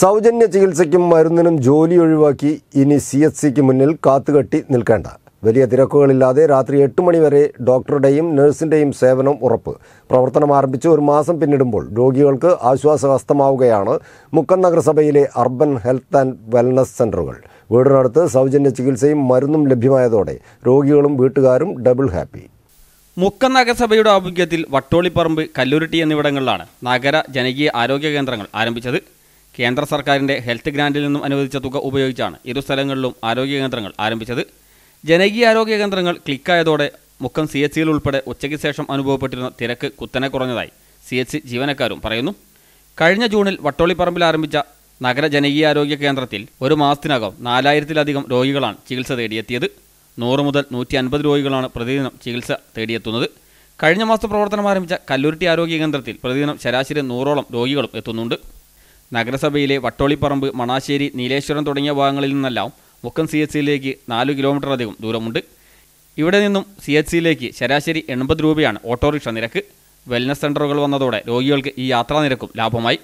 സൗജന്യ ചികിത്സയ്ക്കും മരുന്നിനും ജോലി ഒഴിവാക്കി ഇനി സി എച്ച് സിക്ക് മുന്നിൽ കാത്തുകെട്ടി നിൽക്കേണ്ട വലിയ തിരക്കുകളില്ലാതെ രാത്രി എട്ട് മണിവരെ ഡോക്ടറുടെയും നഴ്സിൻ്റെയും സേവനം ഉറപ്പ് പ്രവർത്തനം ആരംഭിച്ച് ഒരു മാസം പിന്നിടുമ്പോൾ രോഗികൾക്ക് ആശ്വാസവസ്തമാവുകയാണ് മുക്കം നഗരസഭയിലെ അർബൻ ഹെൽത്ത് ആൻഡ് വെൽനസ് സെൻ്ററുകൾ വീടിനടുത്ത് സൗജന്യ ചികിത്സയും മരുന്നും ലഭ്യമായതോടെ രോഗികളും വീട്ടുകാരും ഡബിൾ ഹാപ്പി മുക്കം നഗരസഭയുടെ ആഭിമുഖ്യത്തിൽ വട്ടോളിപ്പറമ്പ് കല്ലുരുട്ടി എന്നിവിടങ്ങളിലാണ് നഗര ജനകീയ ആരോഗ്യ കേന്ദ്രങ്ങൾ ആരംഭിച്ചത് കേന്ദ്ര സർക്കാരിൻ്റെ ഹെൽത്ത് ഗ്രാൻഡിൽ നിന്നും അനുവദിച്ച തുക ഉപയോഗിച്ചാണ് ഇരു സ്ഥലങ്ങളിലും ആരോഗ്യ കേന്ദ്രങ്ങൾ ആരംഭിച്ചത് ജനകീയ ആരോഗ്യ കേന്ദ്രങ്ങൾ ക്ലിക്കായതോടെ മുക്കം സി എച്ച് സിയിൽ ഉൾപ്പെടെ ഉച്ചയ്ക്ക് ശേഷം അനുഭവപ്പെട്ടിരുന്ന തിരക്ക് കുത്തനെ കുറഞ്ഞതായി സി എച്ച് സി ജീവനക്കാരും പറയുന്നു കഴിഞ്ഞ ജൂണിൽ വട്ടോളിപ്പറമ്പിൽ ആരംഭിച്ച നഗര ജനകീയ ആരോഗ്യ കേന്ദ്രത്തിൽ ഒരു മാസത്തിനകം നാലായിരത്തിലധികം രോഗികളാണ് ചികിത്സ തേടിയെത്തിയത് നൂറ് മുതൽ നൂറ്റി അൻപത് രോഗികളാണ് പ്രതിദിനം ചികിത്സ തേടിയെത്തുന്നത് കഴിഞ്ഞ മാസം പ്രവർത്തനം ആരംഭിച്ച കല്ലൂരിട്ടി ആരോഗ്യ കേന്ദ്രത്തിൽ പ്രതിദിനം ശരാശരി നൂറോളം രോഗികളും എത്തുന്നുണ്ട് നഗരസഭയിലെ വട്ടോളിപ്പറമ്പ് മണാശ്ശേരി നീലേശ്വരം തുടങ്ങിയ ഭാഗങ്ങളിൽ നിന്നെല്ലാം മുക്കം സി എച്ച് സിയിലേക്ക് നാല് കിലോമീറ്റർ അധികം ദൂരമുണ്ട് ഇവിടെ നിന്നും സി എച്ച് സിയിലേക്ക് ശരാശരി എൺപത് രൂപയാണ് ഓട്ടോറിക്ഷ നിരക്ക് വെൽനസ് സെൻ്ററുകൾ വന്നതോടെ രോഗികൾക്ക് ഈ യാത്രാ നിരക്കും ലാഭമായി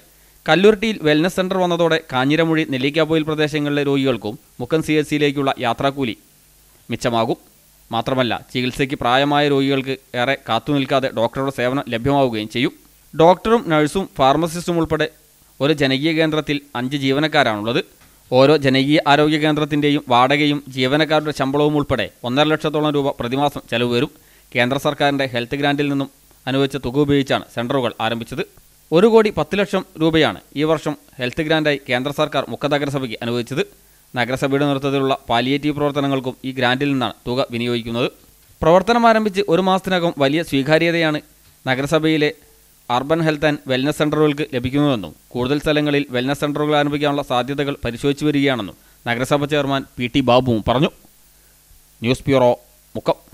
കല്ലുരുട്ടിയിൽ വെൽനസ് സെൻ്റർ വന്നതോടെ കാഞ്ഞിരമൊഴി നെല്ലിക്കാപ്പൊയിൽ പ്രദേശങ്ങളിലെ രോഗികൾക്കും മുക്കം സി എച്ച് സിയിലേക്കുള്ള യാത്രാക്കൂലി മിച്ചമാകും മാത്രമല്ല ചികിത്സയ്ക്ക് പ്രായമായ രോഗികൾക്ക് ഏറെ കാത്തുനിൽക്കാതെ ഡോക്ടറുടെ സേവനം ലഭ്യമാവുകയും ചെയ്യും ഡോക്ടറും നഴ്സും ഫാർമസിസ്റ്റും ഉൾപ്പെടെ ഒരു ജനകീയ കേന്ദ്രത്തിൽ അഞ്ച് ജീവനക്കാരാണുള്ളത് ഓരോ ജനകീയ ആരോഗ്യ കേന്ദ്രത്തിൻ്റെയും വാടകയും ജീവനക്കാരുടെ ശമ്പളവും ഉൾപ്പെടെ ഒന്നര ലക്ഷത്തോളം രൂപ പ്രതിമാസം ചെലവ് വരും കേന്ദ്ര സർക്കാരിൻ്റെ ഹെൽത്ത് ഗ്രാൻഡിൽ നിന്നും അനുവദിച്ച തുക ഉപയോഗിച്ചാണ് സെൻറ്ററുകൾ ആരംഭിച്ചത് ഒരു കോടി പത്ത് ലക്ഷം രൂപയാണ് ഈ വർഷം ഹെൽത്ത് ഗ്രാൻഡായി കേന്ദ്ര സർക്കാർ മുഖ നഗരസഭയ്ക്ക് അനുവദിച്ചത് നഗരസഭയുടെ നേതൃത്വത്തിലുള്ള പാലിയേറ്റീവ് പ്രവർത്തനങ്ങൾക്കും ഈ ഗ്രാൻഡിൽ നിന്നാണ് തുക വിനിയോഗിക്കുന്നത് പ്രവർത്തനം ആരംഭിച്ച് ഒരു മാസത്തിനകം വലിയ സ്വീകാര്യതയാണ് നഗരസഭയിലെ അർബൻ ഹെൽത്ത് ആൻഡ് വെൽനസ് സെന്ററുകൾക്ക് ലഭിക്കുന്നുവെന്നും കൂടുതൽ സ്ഥലങ്ങളിൽ വെൽനസ് സെന്ററുകൾ ആരംഭിക്കാനുള്ള സാധ്യതകൾ പരിശോധിച്ചു വരികയാണെന്നും നഗരസഭ ചെയർമാൻ പി ടി ബാബുവും പറഞ്ഞു ന്യൂസ് ബ്യൂറോ മുക്കം